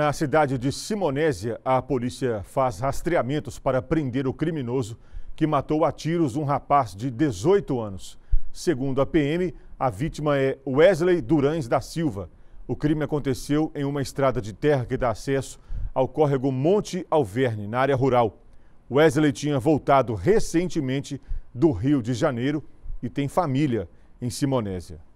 Na cidade de Simonésia, a polícia faz rastreamentos para prender o criminoso que matou a tiros um rapaz de 18 anos. Segundo a PM, a vítima é Wesley Durães da Silva. O crime aconteceu em uma estrada de terra que dá acesso ao córrego Monte Alverne, na área rural. Wesley tinha voltado recentemente do Rio de Janeiro e tem família em Simonésia.